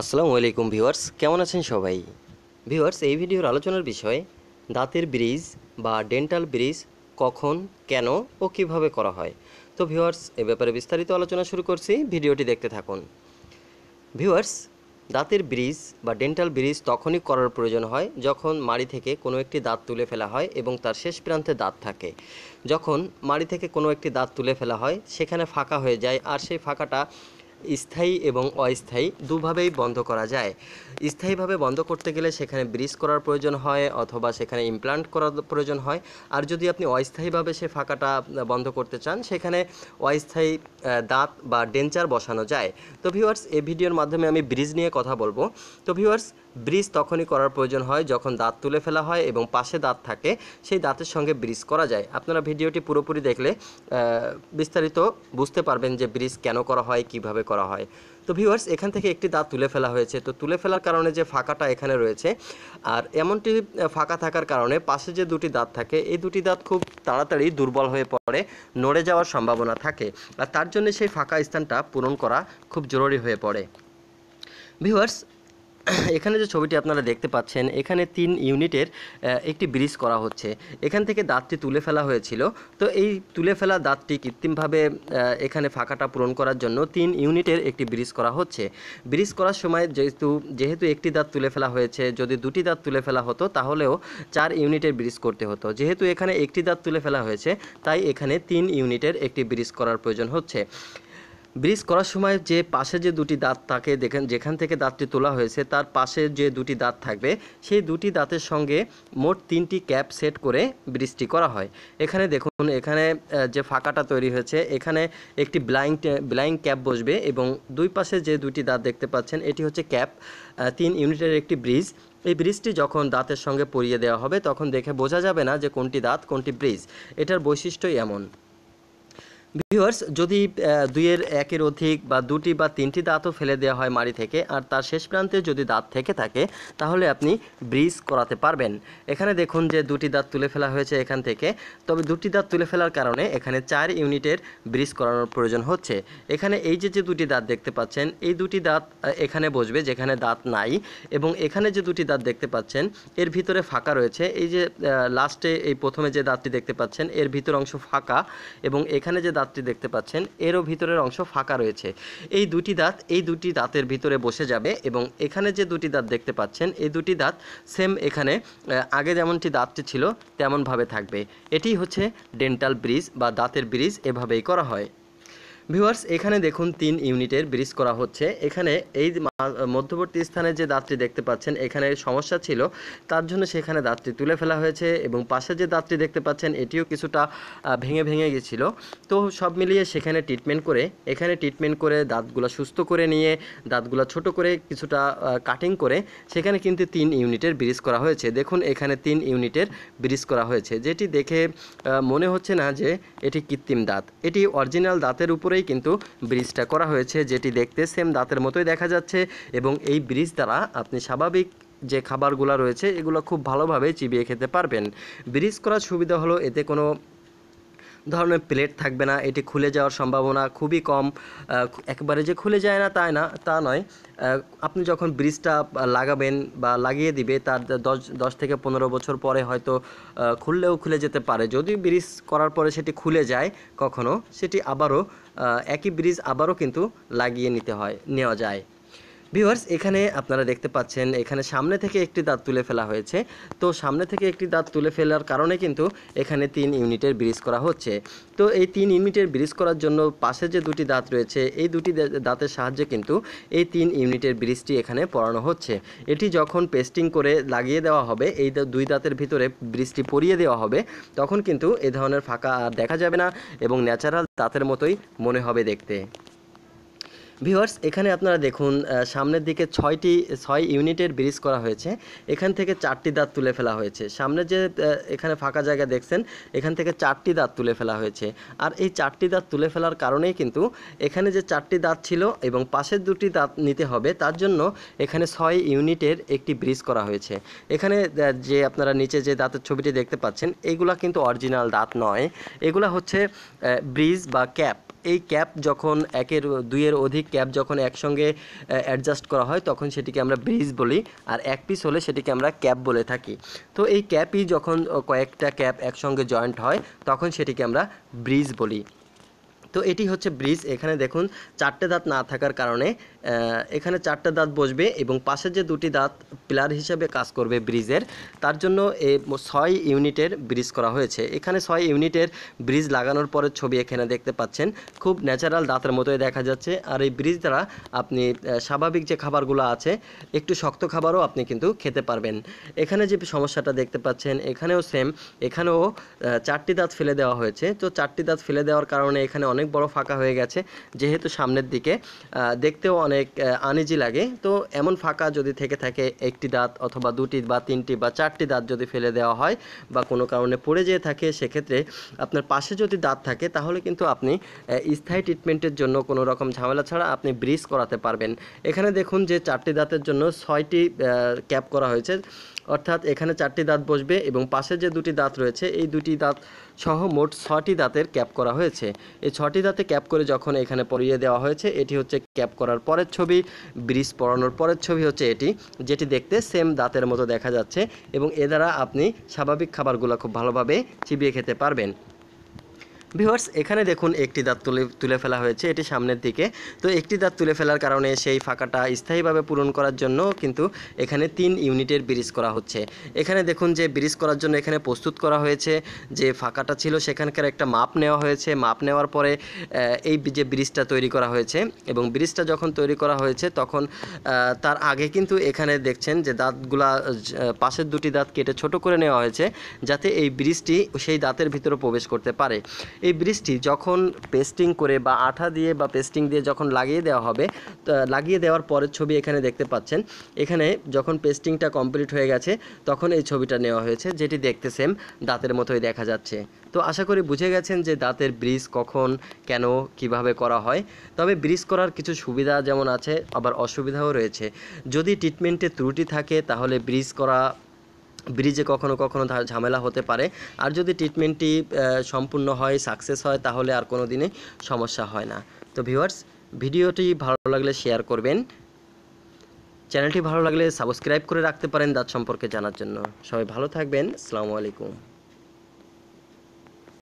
আসসালামু আলাইকুম ভিউয়ার্স কেমন আছেন সবাই ভিউয়ার্স এই ভিডিওর আলোচনার বিষয় দাঁতের ব্রিজ বা ডেন্টাল ব্রিজ কখন কেন ও কিভাবে করা হয় তো ভিউয়ার্স এ ব্যাপারে বিস্তারিত আলোচনা শুরু করছি ভিডিওটি দেখতে থাকুন ভিউয়ার্স দাঁতের ব্রিজ বা ডেন্টাল ব্রিজ তখনই করার প্রয়োজন হয় যখন মাড়ি থেকে কোনো একটি দাঁত তুলে ফেলা হয় এবং তার শেষ প্রান্তে দাঁত থাকে যখন মাড়ি থেকে কোনো একটি দাঁত তুলে ফেলা হয় সেখানে ফাঁকা হয়ে যায় আর সেই ফাঁকাটা স্থায়ী এবং অস্থায়ী দুভাবেই বন্ধ করা যায় স্থায়ীভাবে বন্ধ করতে গেলে সেখানে ব্রিজ করার প্রয়োজন হয় অথবা সেখানে ইমপ্লান্ট করার প্রয়োজন হয় আর যদি আপনি অস্থায়ীভাবে সে ফাঁকাটা বন্ধ করতে চান সেখানে অস্থায়ী দাঁত বা ডেঞ্চার বসানো যায় তো ভিওয়ার্স এই ভিডিওর মাধ্যমে আমি ব্রিজ নিয়ে কথা বলবো তো ভিওয়ার্স ব্রিজ তখনই করার প্রয়োজন হয় যখন দাঁত তুলে ফেলা হয় এবং পাশে দাঁত থাকে সেই দাঁতের সঙ্গে ব্রিজ করা যায় আপনারা ভিডিওটি পুরোপুরি দেখলে বিস্তারিত বুঝতে পারবেন যে ব্রিজ কেন করা হয় কিভাবে করা হয় তো ভিউয়ার্স এখান থেকে একটি দাঁত তুলে ফেলা হয়েছে তো তুলে ফেলার কারণে যে ফাঁকাটা এখানে রয়েছে আর এমনটি ফাঁকা থাকার কারণে পাশে যে দুটি দাঁত থাকে এই দুটি দাঁত খুব তাড়াতাড়ি দুর্বল হয়ে পড়ে নড়ে যাওয়ার সম্ভাবনা থাকে আর তার জন্য সেই ফাঁকা স্থানটা পূরণ করা খুব জরুরি হয়ে পড়ে ভিউয়ার্স এখানে যে ছবিটি আপনারা দেখতে পাচ্ছেন এখানে তিন ইউনিটের একটি ব্রিজ করা হচ্ছে এখান থেকে দাঁতটি তুলে ফেলা হয়েছিল তো এই তুলে ফেলা দাঁতটি কৃত্রিমভাবে এখানে ফাঁকাটা পূরণ করার জন্য তিন ইউনিটের একটি ব্রিজ করা হচ্ছে ব্রিজ করার সময় যেহেতু যেহেতু একটি দাঁত তুলে ফেলা হয়েছে যদি দুটি দাঁত তুলে ফেলা হতো তাহলেও চার ইউনিটের ব্রিজ করতে হতো যেহেতু এখানে একটি দাঁত তুলে ফেলা হয়েছে তাই এখানে তিন ইউনিটের একটি ব্রিজ করার প্রয়োজন হচ্ছে ব্রিজ করার সময় যে পাশে যে দুটি দাঁত থাকে দেখেন যেখান থেকে দাঁতটি তোলা হয়েছে তার পাশে যে দুটি দাঁত থাকবে সেই দুটি দাঁতের সঙ্গে মোট তিনটি ক্যাপ সেট করে ব্রিজটি করা হয় এখানে দেখুন এখানে যে ফাঁকাটা তৈরি হয়েছে এখানে একটি ব্লাইং ব্লাইং ক্যাপ বসবে এবং দুই পাশে যে দুটি দাঁত দেখতে পাচ্ছেন এটি হচ্ছে ক্যাপ তিন ইউনিটের একটি ব্রিজ এই ব্রিজটি যখন দাঁতের সঙ্গে পরিয়ে দেওয়া হবে তখন দেখে বোঝা যাবে না যে কোনটি দাঁত কোনটি ব্রিজ এটার বৈশিষ্ট্যই এমন ভিউয়ার্স যদি দুইয়ের একের অধিক বা দুটি বা তিনটি দাঁতও ফেলে দেওয়া হয় মাড়ি থেকে আর তার শেষ প্রান্তে যদি দাঁত থেকে থাকে তাহলে আপনি ব্রিজ করাতে পারবেন এখানে দেখুন যে দুটি দাঁত তুলে ফেলা হয়েছে এখান থেকে তবে দুটি দাঁত তুলে ফেলার কারণে এখানে চার ইউনিটের ব্রিজ করানোর প্রয়োজন হচ্ছে এখানে এই যে যে দুটি দাঁত দেখতে পাচ্ছেন এই দুটি দাঁত এখানে বসবে যেখানে দাঁত নাই এবং এখানে যে দুটি দাঁত দেখতে পাচ্ছেন এর ভিতরে ফাঁকা রয়েছে এই যে লাস্টে এই প্রথমে যে দাঁতটি দেখতে পাচ্ছেন এর ভিতর অংশ ফাঁকা এবং এখানে যে দাঁত দাঁতটি দেখতে পাচ্ছেন এরও ভিতরের অংশ ফাঁকা রয়েছে এই দুটি দাঁত এই দুটি দাঁতের ভিতরে বসে যাবে এবং এখানে যে দুটি দাঁত দেখতে পাচ্ছেন এই দুটি দাঁত সেম এখানে আগে যেমনটি দাঁতটি ছিল তেমনভাবে থাকবে এটি হচ্ছে ডেন্টাল ব্রিজ বা দাঁতের ব্রিজ এভাবেই করা হয় ভিউয়ার্স এখানে দেখুন তিন ইউনিটের ব্রিজ করা হচ্ছে এখানে এই মধ্যবর্তী স্থানে যে দাঁতটি দেখতে পাচ্ছেন এখানে সমস্যা ছিল তার জন্য সেখানে দাঁতটি তুলে ফেলা হয়েছে এবং পাশে যে দাঁতটি দেখতে পাচ্ছেন এটিও কিছুটা ভেঙে ভেঙে গেছিল তো সব মিলিয়ে সেখানে ট্রিটমেন্ট করে এখানে ট্রিটমেন্ট করে দাঁতগুলো সুস্থ করে নিয়ে দাঁতগুলো ছোট করে কিছুটা কাটিং করে সেখানে কিন্তু তিন ইউনিটের ব্রিজ করা হয়েছে দেখুন এখানে তিন ইউনিটের ব্রিজ করা হয়েছে যেটি দেখে মনে হচ্ছে না যে এটি কৃত্রিম দাঁত এটি অরিজিনাল দাঁতের উপরে করেই কিন্তু ব্রিজটা করা হয়েছে যেটি দেখতে সেম দাঁতের মতোই দেখা যাচ্ছে এবং এই ব্রিজ দ্বারা আপনি স্বাভাবিক যে খাবারগুলো রয়েছে এগুলো খুব ভালোভাবে চিবিয়ে খেতে পারবেন ব্রিজ করার সুবিধা হলো এতে কোনো ধরনের প্লেট থাকবে না এটি খুলে যাওয়ার সম্ভাবনা খুবই কম একবারে যে খুলে যায় না তাই না তা নয় আপনি যখন ব্রিজটা লাগাবেন বা লাগিয়ে দিবে তার দশ দশ থেকে পনেরো বছর পরে হয়তো খুললেও খুলে যেতে পারে যদি ব্রিজ করার পরে সেটি খুলে যায় কখনো সেটি আবারও একই ব্রিজ আবারও কিন্তু লাগিয়ে নিতে হয় নেওয়া যায় ভিউয়ার্স এখানে আপনারা দেখতে পাচ্ছেন এখানে সামনে থেকে একটি দাঁত তুলে ফেলা হয়েছে তো সামনে থেকে একটি দাঁত তুলে ফেলার কারণে কিন্তু এখানে তিন ইউনিটের ব্রিজ করা হচ্ছে তো এই তিন ইউনিটের ব্রিজ করার জন্য পাশে যে দুটি দাঁত রয়েছে এই দুটি দাঁতের সাহায্যে কিন্তু এই তিন ইউনিটের ব্রিজটি এখানে পরানো হচ্ছে এটি যখন পেস্টিং করে লাগিয়ে দেওয়া হবে এই দুই দাঁতের ভিতরে ব্রিজটি পরিয়ে দেওয়া হবে তখন কিন্তু এ ধরনের ফাঁকা আর দেখা যাবে না এবং ন্যাচারাল দাঁতের মতোই মনে হবে দেখতে ভিউয়ার্স এখানে আপনারা দেখুন সামনের দিকে ছয়টি ছয় ইউনিটের ব্রিজ করা হয়েছে এখান থেকে চারটি দাঁত তুলে ফেলা হয়েছে সামনে যে এখানে ফাঁকা জায়গা দেখছেন এখান থেকে চারটি দাঁত তুলে ফেলা হয়েছে আর এই চারটি দাঁত তুলে ফেলার কারণেই কিন্তু এখানে যে চারটি দাঁত ছিল এবং পাশের দুটি দাঁত নিতে হবে তার জন্য এখানে ছয় ইউনিটের একটি ব্রিজ করা হয়েছে এখানে যে আপনারা নিচে যে দাঁতের ছবিটি দেখতে পাচ্ছেন এগুলা কিন্তু অরিজিনাল দাঁত নয় এগুলা হচ্ছে ব্রিজ বা ক্যাপ এই ক্যাপ যখন একের দুইয়ের অধিক ক্যাপ যখন একসঙ্গে অ্যাডজাস্ট করা হয় তখন সেটিকে আমরা ব্রিজ বলি আর এক পিস হলে সেটিকে আমরা ক্যাপ বলে থাকি তো এই ক্যাপই যখন কয়েকটা ক্যাপ একসঙ্গে জয়েন্ট হয় তখন সেটিকে আমরা ব্রিজ বলি তো এটি হচ্ছে ব্রিজ এখানে দেখুন চারটে দাঁত না থাকার কারণে এখানে চারটে দাঁত বসবে এবং পাশে যে দুটি দাঁত পিলার হিসেবে কাজ করবে ব্রিজের তার জন্য এ ছয় ইউনিটের ব্রিজ করা হয়েছে এখানে ছয় ইউনিটের ব্রিজ লাগানোর পরের ছবি এখানে দেখতে পাচ্ছেন খুব ন্যাচারাল দাঁতের মতোই দেখা যাচ্ছে আর এই ব্রিজ দ্বারা আপনি স্বাভাবিক যে খাবারগুলো আছে একটু শক্ত খাবারও আপনি কিন্তু খেতে পারবেন এখানে যে সমস্যাটা দেখতে পাচ্ছেন এখানেও সেম এখানেও চারটি দাঁত ফেলে দেওয়া হয়েছে তো চারটি দাঁত ফেলে দেওয়ার কারণে এখানে অনেক বড় ফাঁকা হয়ে গেছে যেহেতু সামনের দিকে দেখতেও অনেক অনেক আনিজি লাগে তো এমন ফাঁকা যদি থেকে থাকে একটি দাঁত অথবা দুটি বা তিনটি বা চারটি দাঁত যদি ফেলে দেওয়া হয় বা কোনো কারণে পড়ে যেয়ে থাকে সেক্ষেত্রে আপনার পাশে যদি দাঁত থাকে তাহলে কিন্তু আপনি স্থায়ী ট্রিটমেন্টের জন্য কোনো রকম ঝামেলা ছাড়া আপনি ব্রিজ করাতে পারবেন এখানে দেখুন যে চারটি দাঁতের জন্য ছয়টি ক্যাপ করা হয়েছে অর্থাৎ এখানে চারটি দাঁত বসবে এবং পাশে যে দুটি দাঁত রয়েছে এই দুটি দাঁত সহ মোট ছটি দাঁতের ক্যাপ করা হয়েছে এই ছটি দাঁতে ক্যাপ করে যখন এখানে পরিয়ে দেওয়া হয়েছে এটি হচ্ছে ক্যাপ করার পরের ছবি ব্রিজ পরানোর পরের ছবি হচ্ছে এটি যেটি দেখতে সেম দাঁতের মতো দেখা যাচ্ছে এবং এ দ্বারা আপনি স্বাভাবিক খাবারগুলো খুব ভালোভাবে চিবিয়ে খেতে পারবেন ভিউয়ার্স এখানে দেখুন একটি দাঁত তুলে তুলে ফেলা হয়েছে এটি সামনের দিকে তো একটি দাঁত তুলে ফেলার কারণে সেই ফাঁকাটা স্থায়ীভাবে পূরণ করার জন্য কিন্তু এখানে তিন ইউনিটের ব্রিজ করা হচ্ছে এখানে দেখুন যে ব্রিজ করার জন্য এখানে প্রস্তুত করা হয়েছে যে ফাঁকাটা ছিল সেখানকার একটা মাপ নেওয়া হয়েছে মাপ নেওয়ার পরে এই যে ব্রিজটা তৈরি করা হয়েছে এবং ব্রিজটা যখন তৈরি করা হয়েছে তখন তার আগে কিন্তু এখানে দেখছেন যে দাঁতগুলা পাশের দুটি দাঁত কেটে ছোট করে নেওয়া হয়েছে যাতে এই ব্রিজটি সেই দাঁতের ভিতরে প্রবেশ করতে পারে এই বৃষ্টি যখন পেস্টিং করে বা আঠা দিয়ে বা পেস্টিং দিয়ে যখন লাগিয়ে দেওয়া হবে লাগিয়ে দেওয়ার পরের ছবি এখানে দেখতে পাচ্ছেন এখানে যখন পেস্টিংটা কমপ্লিট হয়ে গেছে তখন এই ছবিটা নেওয়া হয়েছে যেটি দেখতে সেম দাঁতের মতোই দেখা যাচ্ছে তো আশা করি বুঝে গেছেন যে দাঁতের ব্রিজ কখন কেন কিভাবে করা হয় তবে ব্রিজ করার কিছু সুবিধা যেমন আছে আবার অসুবিধাও রয়েছে যদি ট্রিটমেন্টে ত্রুটি থাকে তাহলে ব্রিজ করা ব্রিজে কখনো কখনো ঝামেলা হতে পারে আর যদি ট্রিটমেন্টটি সম্পূর্ণ হয় সাকসেস হয় তাহলে আর কোনো দিনে সমস্যা হয় না তো ভিউয়ার্স ভিডিওটি ভালো লাগলে শেয়ার করবেন চ্যানেলটি ভালো লাগলে সাবস্ক্রাইব করে রাখতে পারেন দাঁত সম্পর্কে জানার জন্য সবাই ভালো থাকবেন আসসালামু আলাইকুম